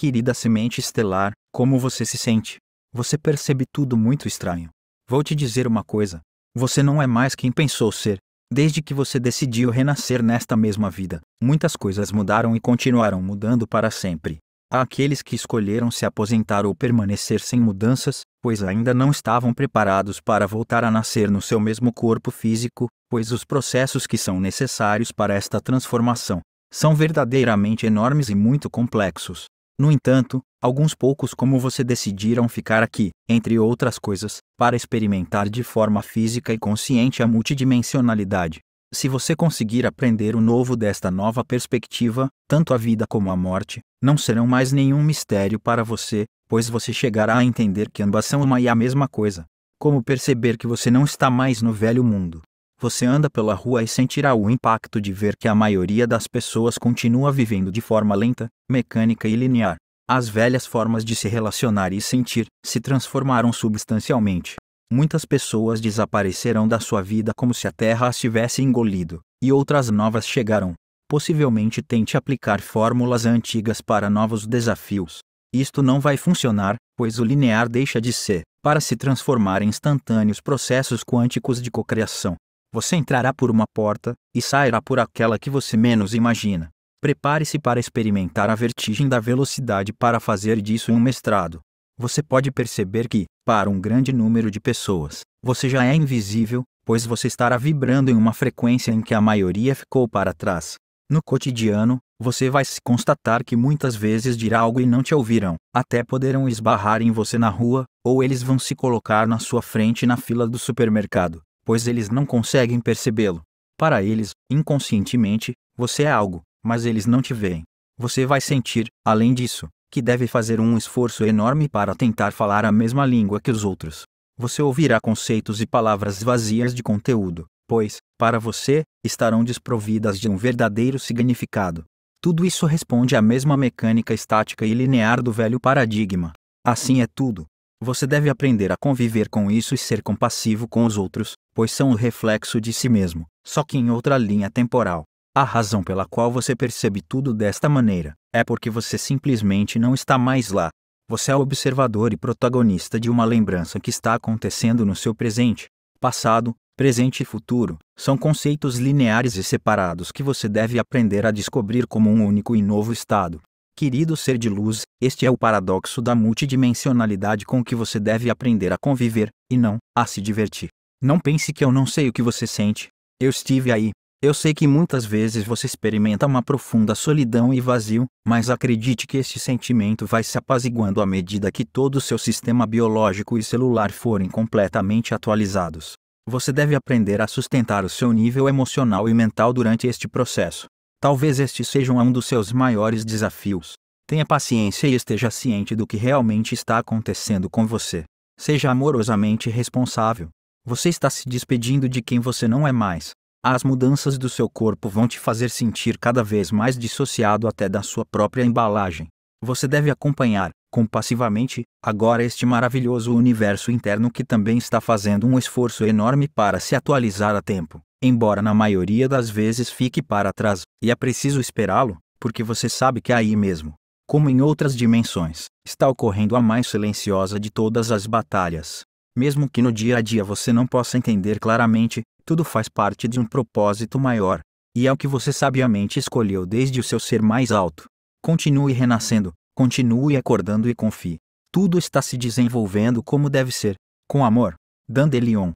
Querida semente estelar, como você se sente? Você percebe tudo muito estranho. Vou te dizer uma coisa: você não é mais quem pensou ser. Desde que você decidiu renascer nesta mesma vida, muitas coisas mudaram e continuarão mudando para sempre. Há aqueles que escolheram se aposentar ou permanecer sem mudanças, pois ainda não estavam preparados para voltar a nascer no seu mesmo corpo físico, pois os processos que são necessários para esta transformação são verdadeiramente enormes e muito complexos. No entanto, alguns poucos como você decidiram ficar aqui, entre outras coisas, para experimentar de forma física e consciente a multidimensionalidade. Se você conseguir aprender o novo desta nova perspectiva, tanto a vida como a morte, não serão mais nenhum mistério para você, pois você chegará a entender que ambas são uma e a mesma coisa. Como perceber que você não está mais no velho mundo, você anda pela rua e sentirá o impacto de ver que a maioria das pessoas continua vivendo de forma lenta, mecânica e linear. As velhas formas de se relacionar e sentir se transformaram substancialmente. Muitas pessoas desaparecerão da sua vida como se a Terra as tivesse engolido, e outras novas chegarão. Possivelmente tente aplicar fórmulas antigas para novos desafios. Isto não vai funcionar, pois o linear deixa de ser, para se transformar em instantâneos processos quânticos de cocriação. Você entrará por uma porta e sairá por aquela que você menos imagina. Prepare-se para experimentar a vertigem da velocidade para fazer disso um mestrado. Você pode perceber que, para um grande número de pessoas, você já é invisível, pois você estará vibrando em uma frequência em que a maioria ficou para trás. No cotidiano, você vai se constatar que muitas vezes dirá algo e não te ouvirão, até poderão esbarrar em você na rua, ou eles vão se colocar na sua frente na fila do supermercado pois eles não conseguem percebê-lo. Para eles, inconscientemente, você é algo, mas eles não te veem. Você vai sentir, além disso, que deve fazer um esforço enorme para tentar falar a mesma língua que os outros. Você ouvirá conceitos e palavras vazias de conteúdo, pois, para você, estarão desprovidas de um verdadeiro significado. Tudo isso responde à mesma mecânica estática e linear do velho paradigma. Assim é tudo, você deve aprender a conviver com isso e ser compassivo com os outros, pois são o reflexo de si mesmo, só que em outra linha temporal. A razão pela qual você percebe tudo desta maneira é porque você simplesmente não está mais lá. Você é o observador e protagonista de uma lembrança que está acontecendo no seu presente. Passado, presente e futuro são conceitos lineares e separados que você deve aprender a descobrir como um único e novo estado. Querido ser de luz, este é o paradoxo da multidimensionalidade com que você deve aprender a conviver, e não, a se divertir. Não pense que eu não sei o que você sente. Eu estive aí. Eu sei que muitas vezes você experimenta uma profunda solidão e vazio, mas acredite que este sentimento vai se apaziguando à medida que todo o seu sistema biológico e celular forem completamente atualizados. Você deve aprender a sustentar o seu nível emocional e mental durante este processo. Talvez este seja um dos seus maiores desafios. Tenha paciência e esteja ciente do que realmente está acontecendo com você. Seja amorosamente responsável. Você está se despedindo de quem você não é mais. As mudanças do seu corpo vão te fazer sentir cada vez mais dissociado até da sua própria embalagem. Você deve acompanhar, compassivamente, agora este maravilhoso universo interno que também está fazendo um esforço enorme para se atualizar a tempo embora na maioria das vezes fique para trás, e é preciso esperá-lo, porque você sabe que é aí mesmo, como em outras dimensões, está ocorrendo a mais silenciosa de todas as batalhas. Mesmo que no dia a dia você não possa entender claramente, tudo faz parte de um propósito maior, e é o que você sabiamente escolheu desde o seu ser mais alto. Continue renascendo, continue acordando e confie. Tudo está se desenvolvendo como deve ser, com amor. Dandelion.